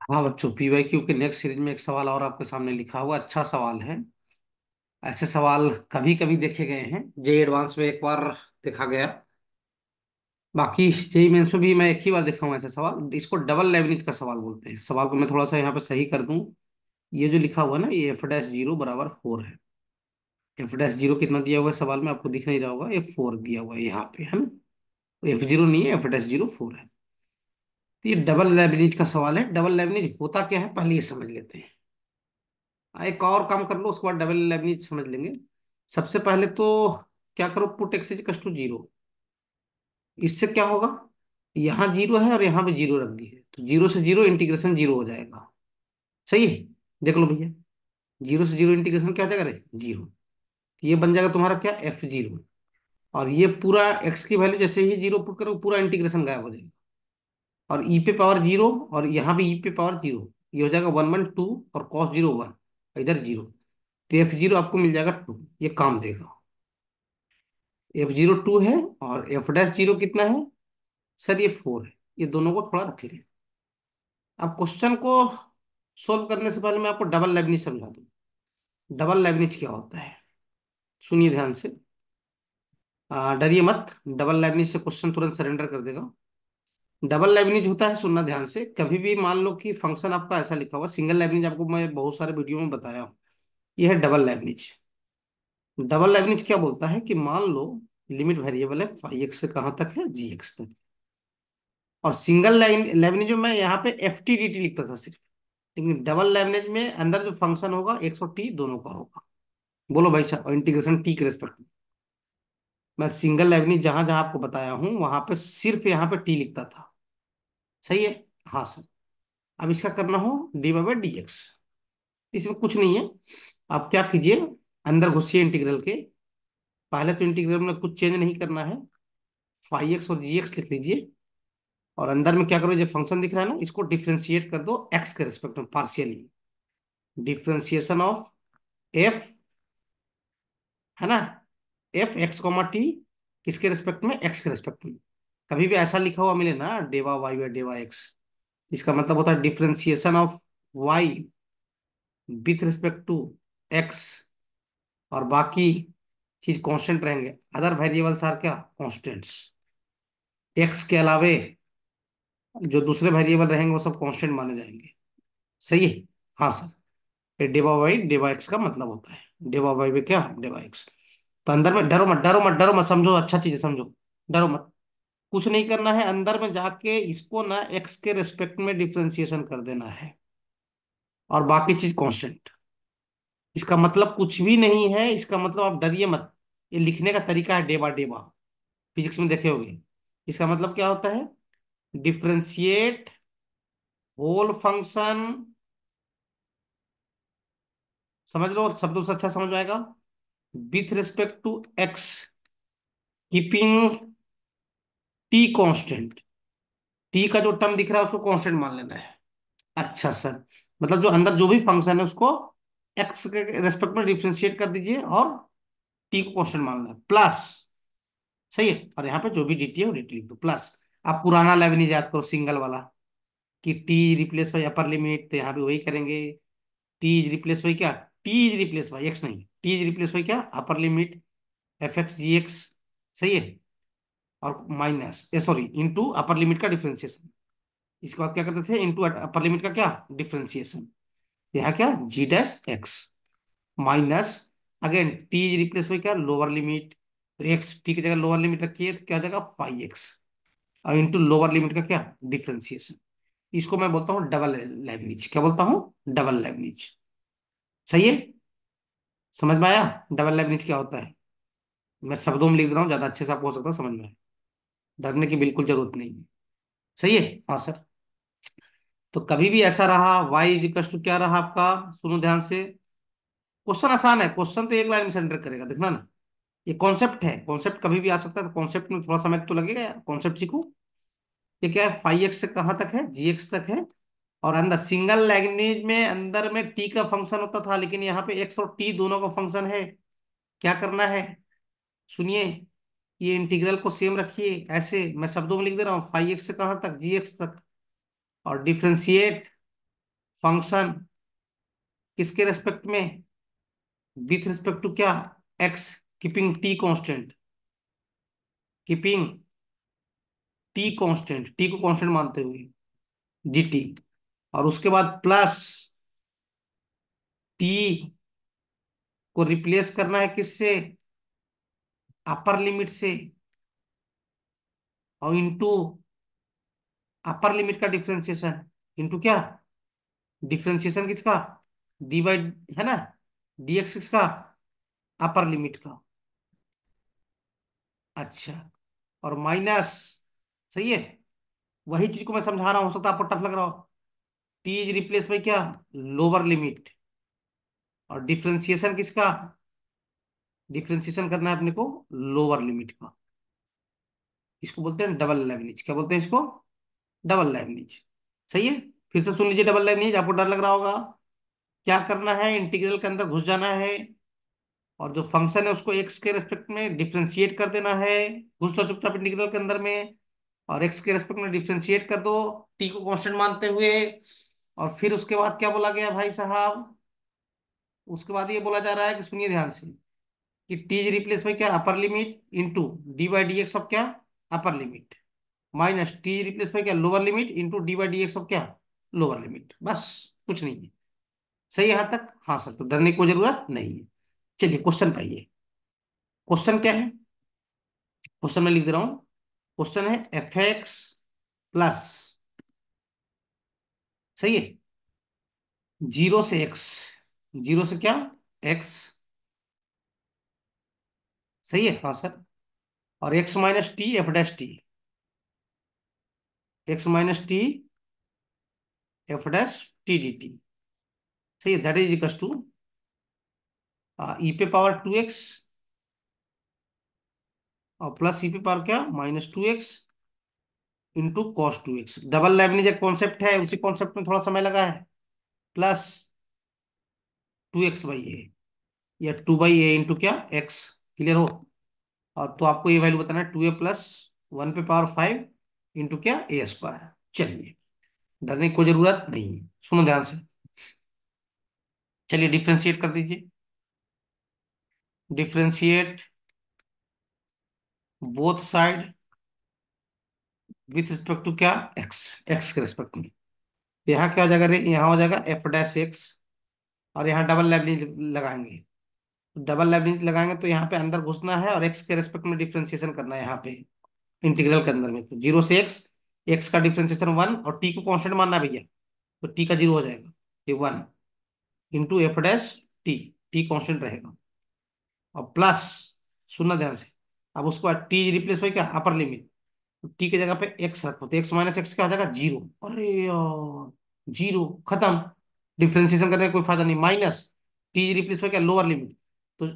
हाँ बच्चों P Q के नेक्स्ट सीरीज में एक सवाल और आपके सामने लिखा हुआ अच्छा सवाल है ऐसे सवाल कभी कभी देखे गए हैं जे एडवांस में एक बार देखा गया बाकी जेई मेन्स भी मैं एक ही बार देखा हूँ ऐसे सवाल इसको डबल लेवनिथ का सवाल बोलते हैं सवाल को मैं थोड़ा सा यहाँ पे सही कर दूँ ये जो लिखा हुआ ना ये एफ डैश जीरो बराबर फोर है एफ डैश जीरो कितना दिया हुआ है सवाल में आपको दिख नहीं रहा होगा ये फोर दिया हुआ है यहाँ पे है ना एफ जीरो नहीं है एफ डैश जीरो फोर है तो ये डबल लेवरेज का सवाल है डबल लेवरेज होता क्या है पहले ये समझ लेते हैं हाँ, एक और काम कर लो उसके बाद डबल लेवरेज समझ लेंगे सबसे पहले तो क्या करो put X is to zero इससे क्या होगा यहाँ जीरो है और यहाँ पे जीरो रख दी है तो जीरो से जीरो इंटीग्रेशन जीरो हो जाएगा सही है देख लो भैया जीरो से जीरो इंटीग्रेशन क्या हो जाएगा जीरो तो ये बन जाएगा तुम्हारा क्या एफ जीरो और ये पूरा एक्स की वैल्यू जैसे ही जीरो पुट करो पूरा इंटीग्रेशन गायब हो जाएगा और ई e पे पावर जीरो और यहाँ भी ई e पे पावर जीरो ये हो जाएगा वन वन टू और कॉस जीरो वन इधर जीरो तो एफ जीरो आपको मिल जाएगा टू ये काम देगा एफ जीरो टू है और एफ डैश जीरो कितना है सर ये फोर है ये दोनों को थोड़ा रख लिया अब क्वेश्चन को सोल्व करने से पहले मैं आपको डबल लेबनिज समझा दू डबल लेबनिज क्या होता है सुनिए ध्यान से डरिए मत डबल लेबनिज से क्वेश्चन तुरंत सरेंडर कर देगा डबल लेबनीज होता है सुनना ध्यान से कभी भी मान लो कि फंक्शन आपका ऐसा लिखा हुआ सिंगल लेबनीज आपको मैं बहुत सारे वीडियो में बताया हूँ यह है डबल लेबनीज डबल लेबनीज क्या बोलता है कि मान लो लिमिट वेरिएबल है फाइव एक्स से कहाँ तक है जी एक्स तक और सिंगल लेबनीज में यहाँ पे एफ टी डी टी लिखता था सिर्फ लेकिन डबल लेवनेज में अंदर जो फंक्शन होगा एक्स और टी दोनों का होगा बोलो भाई साहब इंटीग्रेशन टी के रेस्पेक्ट में मैं सिंगल लेबनीज जहां जहां आपको बताया हूँ वहां पे सिर्फ यहाँ पे टी लिखता था सही है हाँ सर अब इसका करना हो डी बाई डी एक्स इसमें कुछ नहीं है आप क्या कीजिए अंदर घुसिए इंटीग्रल के पहले तो इंटीग्रल में कुछ चेंज नहीं करना है फाइव एक्स और जी एक्स लिख लीजिए और अंदर में क्या करो जो फंक्शन दिख रहा है ना इसको डिफ्रेंशिएट कर दो एक्स के रिस्पेक्ट में पार्शियली डिफ्रेंशिएशन ऑफ एफ है ना एफ एक्स कॉमा टी किसके रिस्पेक्ट में एक्स के रिस्पेक्ट में कभी भी ऐसा लिखा हुआ मिले ना del Y by del X इसका मतलब होता है differentiation of Y with respect to X और बाकी चीज कांस्टेंट रहेंगे अदर वेरिएबल्स आर क्या कांस्टेंट्स एक्स के अलावे जो दूसरे वेरिएबल रहेंगे वो सब कांस्टेंट माने जाएंगे सही है हाँ सर ये डेवा वाई डेवा एक्स का मतलब होता है डेवा वाई क्या डेवा एक्स तो अंदर में डरो मत डरो मत डरो मत समझो अच्छा चीज समझो डरो मत कुछ नहीं करना है अंदर में जाके इसको ना एक्स के रेस्पेक्ट में डिफ्रेंसिएशन कर देना है और बाकी चीज कॉन्स्टेंट इसका मतलब कुछ भी नहीं है इसका मतलब आप डरिए मत ये लिखने का तरीका है डेबा डेबा फिजिक्स में देखे होगे इसका मतलब क्या होता है डिफ्रेंशिएट होल फंक्शन समझ लो शब्दों से अच्छा समझ आएगा with respect to X keeping T constant T का जो टर्म दिख रहा है उसको कांस्टेंट मान लेना है अच्छा सर मतलब जो अंदर जो भी फंक्शन है उसको एक्स के रेस्पेक्ट में डिफ्रेंशिएट कर दीजिए और टी को कांस्टेंट मान लेना प्लस सही है और यहाँ पे जो भी डी टी है वो डी लिख दो प्लस आप पुराना लेवल याद करो सिंगल वाला कि T is replace by upper limit तो यहाँ पे वही करेंगे टी इज रिप्लेस बाई क्या T is replace by X नहीं टी इज रिप्लेस बाई क्या upper limit F X G X सही है और minus A sorry into upper limit का डिफ्रेंसिएशन इसके बाद क्या करते थे इनटू अपर लिमिट का क्या डिफ्रेंसिएशन यहाँ क्या G dash X minus again T replace by क्या लोअर लिमिट तो एक्स टी की जगह लोअर लिमिट रखिए तो क्या जाएगा फाइव एक्स और इंटू लोअर लिमिट का क्या डिफ्रेंसिएशन इसको मैं बोलता हूँ डबल लेबनीज क्या बोलता हूँ डबल लेबनीज सही है समझ में आया डबल लेबनीज क्या होता है मैं शब्दों में लिख रहा हूँ ज्यादा अच्छे से आपको हो सकता है समझ में आया डरने की बिल्कुल जरूरत नहीं है सही है हाँ सर तो कभी भी ऐसा रहा वाई इजिकल्स टू क्या रहा आपका सुनो ध्यान से क्वेश्चन आसान है क्वेश्चन तो एक लाइन में सेंटर करेगा देखना ना ये कॉन्सेप्ट है कॉन्सेप्ट कभी भी आ सकता है तो कॉन्सेप्ट में थोड़ा समय तो लगेगा यार कॉन्सेप्ट सीखो ये क्या है फाइव एक्स से कहाँ तक है जी एक्स तक है और अंदर सिंगल लैंग्वेज में अंदर में टी का फंक्शन होता था लेकिन यहाँ पे एक्स और टी दोनों का फंक्शन है क्या करना है सुनिए ये इंटीग्रल को सेम रखिए ऐसे मैं शब्दों में लिख दे रहा हूँ फाइव एक्स से कहा तक जी एक्स तक और डिफ्रेंशिएट फंक्शन किसके रेस्पेक्ट में विथ रिस्पेक्ट टू क्या X keeping T constant keeping T constant T को कांस्टेंट मानते हुए जी टी और उसके बाद प्लस टी को रिप्लेस करना है किससे अपर लिमिट से और इनटू अपर लिमिट का डिफ्रेंसिएशन इनटू क्या डिफ्रेंसिएशन किसका डी बाई है ना डी एक्स किसका अपर लिमिट का अच्छा और माइनस सही है वही चीज को मैं समझा रहा हूं सकता आपको टफ लग रहा हो टी इज रिप्लेस बाई क्या लोअर लिमिट और डिफ्रेंसिएशन किसका डिफ्रेंसिएशन करना है अपने को लोअर लिमिट का इसको बोलते हैं डबल लेवनेज क्या बोलते हैं इसको डबल लेवनेज सही है फिर से सुन लीजिए डबल लेवनेज आपको डर लग रहा होगा क्या करना है इंटीग्रल के अंदर घुस जाना है और जो फंक्शन है उसको एक्स के रेस्पेक्ट में डिफ्रेंशिएट कर देना है घुस जाओ चुपचाप इंटीग्रल के अंदर में और एक्स के रेस्पेक्ट में डिफ्रेंशिएट कर दो टी को कॉन्स्टेंट मानते हुए और फिर उसके बाद क्या बोला गया भाई साहब उसके बाद ये बोला जा रहा है कि सुनिए ध्यान से कि टी इज रिप्लेस में क्या upper limit into D by D X of क्या upper limit minus T replace में क्या lower limit into D by D X of क्या लोअर लिमिट बस कुछ नहीं है सही यहां तक हाँ सर तो डरने की जरूरत नहीं है चलिए क्वेश्चन पाइए क्वेश्चन क्या है क्वेश्चन में लिख दे रहा हूं क्वेश्चन है एफ एक्स प्लस सही है जीरो से एक्स जीरो से क्या एक्स सही है हाँ सर और X minus T F dash T X minus T F dash T D T सही है that is equal to E पे पावर टू एक्स और प्लस ई पे पावर क्या minus two X into cos two X double Leibniz एक concept है उसी concept में थोड़ा समय लगा है plus two X by A या टू बाई ए इंटू क्या एक्स क्लियर हो और तो आपको ये वैल्यू बताना है टू ए प्लस वन पे पावर फाइव इंटू क्या ए स्क्वायर चलिए डरने की कोई जरूरत नहीं है सुनो ध्यान से चलिए डिफ्रेंशिएट कर दीजिए differentiate both side with respect to क्या एक्स एक्स के रिस्पेक्ट में यहाँ क्या हो जाएगा यहाँ हो जाएगा एफ डैश एक्स और यहाँ डबल लाइब्रेरी लगाएंगे डबल लेबलिंग लगाएंगे तो यहाँ पे अंदर घुसना है और एक्स के रेस्पेक्ट में डिफ्रेंसिएशन करना है यहाँ पे इंटीग्रल के अंदर में तो जीरो से एक्स एक्स का डिफ्रेंसिएशन वन और टी को कॉन्स्टेंट मानना भैया तो टी का जीरो हो जाएगा ये one into F dash T T constant रहेगा और प्लस सुनना ध्यान से अब उसके बाद टी रिप्लेस हुआ क्या अपर लिमिट तो टी की जगह पे एक्स रखो तो एक्स माइनस एक्स क्या हो जाएगा जीरो अरे जीरो खत्म डिफ्रेंसिएशन करने का कोई फायदा नहीं माइनस टी रिप्लेस हुआ क्या लोअर लिमिट तो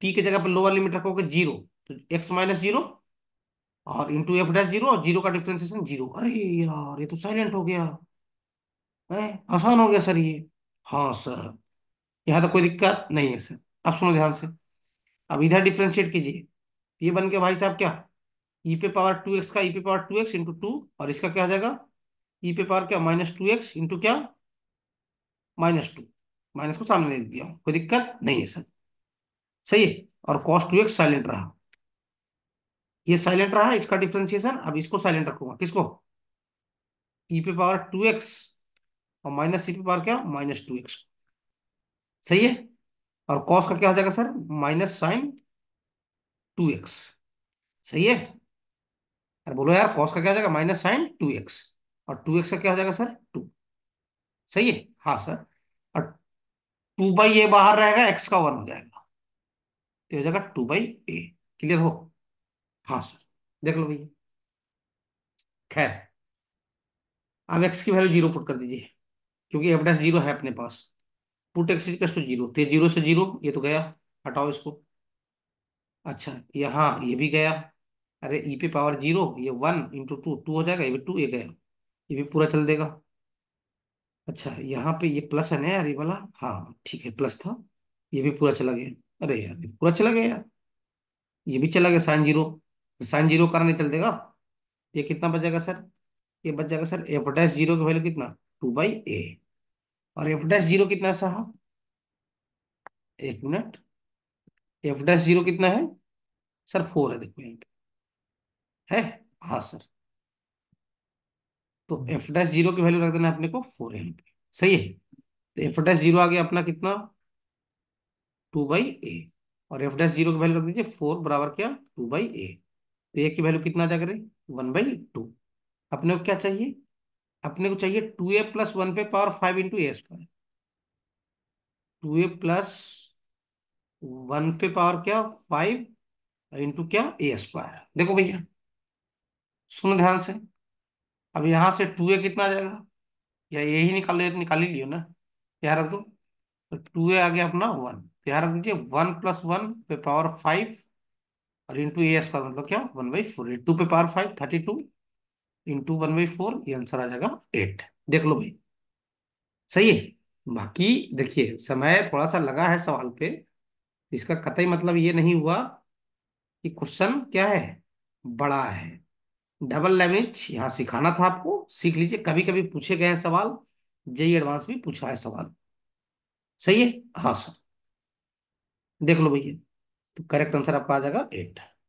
टी के जगह पर लोअर लिमिट रखोगे जीरो तो एक्स माइनस जीरो और इंटू एफ डैश जीरो और जीरो का डिफ्रेंसिएशन जीरो अरे यार ये तो साइलेंट हो गया आसान हो गया सर ये हाँ सर यहाँ तो कोई दिक्कत नहीं है सर अब सुनो ध्यान से अब इधर डिफ्रेंशिएट कीजिए ये बन गया भाई साहब क्या ई e पे पावर टू एक्स का ई e पे power two X into two और इसका क्या हो जाएगा ई e पे पावर क्या माइनस टू एक्स इंटू क्या माइनस टू माइनस को सामने लिख दिया कोई दिक्कत नहीं है सर सही है और कॉस टू एक्स साइलेंट रहा ये साइलेंट रहा इसका डिफ्रेंसिएशन अब इसको साइलेंट रखूंगा किसको ई पे पावर टू एक्स और माइनस ई पे पावर क्या माइनस टू एक्स सही है और कॉस का क्या हो जाएगा sir minus sine two X सही है अरे बोलो यार कॉस का क्या हो जाएगा माइनस साइन टू एक्स और टू एक्स का क्या हो जाएगा सर टू सही है हाँ सर और टू बाई ए बाहर रहेगा एक्स का वन हो जाएगा तो हो जाएगा टू बाई ए क्लियर हो हाँ सर देख लो भैया खैर अब एक्स की वैल्यू जीरो पुट कर दीजिए क्योंकि एफ डैस जीरो है अपने पास put X is to zero तो जीरो से जीरो ये तो गया हटाओ इसको अच्छा यहाँ ये भी गया अरे ई e पे पावर जीरो ये वन इंटू टू टू हो जाएगा ये भी टू ये गया ये भी पूरा चल देगा अच्छा यहाँ पे ये प्लस है ना अरे वाला हाँ ठीक है प्लस था ये भी पूरा चला गया अरे यार पूरा चला गया यार ये भी चला गया साइन जीरो साइन जीरो कारण नहीं चल देगा ये कितना बच जाएगा सर ये बच जाएगा सर एफ डैश जीरो की वैल्यू कितना टू बाई ए और एफ डैश जीरो कितना है साहब एक मिनट एफ डैश जीरो कितना है सर फोर है देखो यहाँ पे है हाँ सर तो एफ डैश जीरो की वैल्यू रख देना अपने को फोर यहाँ पे सही है तो एफ डैश जीरो आ गया अपना कितना टू बाई ए और एफ डैश जीरो की वैल्यू रख दीजिए फोर बराबर क्या टू बाई ए तो ए की वैल्यू कितना आ जाकर वन बाई टू अपने को क्या चाहिए अपने को चाहिए टू ए प्लस वन पे power five into A square two A plus one पे पावर क्या फाइव इंटू क्या ए स्क्वायर देखो भैया सुनो ध्यान से अब यहां से टू ए कितना आ जाएगा या ए ही निकाल निकाल ही लियो ना यहाँ रख दो तो टू ए आ गया अपना वन ध्यान तो रख लीजिए वन प्लस वन पे पावर फाइव और इंटू ए स्क्वायर मतलब क्या one by four A two पे power five thirty two into one by four ये आंसर आ जाएगा एट देख लो भाई सही है बाकी देखिए समय थोड़ा सा लगा है सवाल पे इसका कतई मतलब ये नहीं हुआ कि क्वेश्चन क्या है बड़ा है डबल लैंग्वेज यहाँ सिखाना था आपको सीख लीजिए कभी कभी पूछे गए हैं सवाल जेई एडवांस e भी पूछा है सवाल सही है हाँ सर देख लो भैया तो करेक्ट आंसर आपका आ जाएगा एट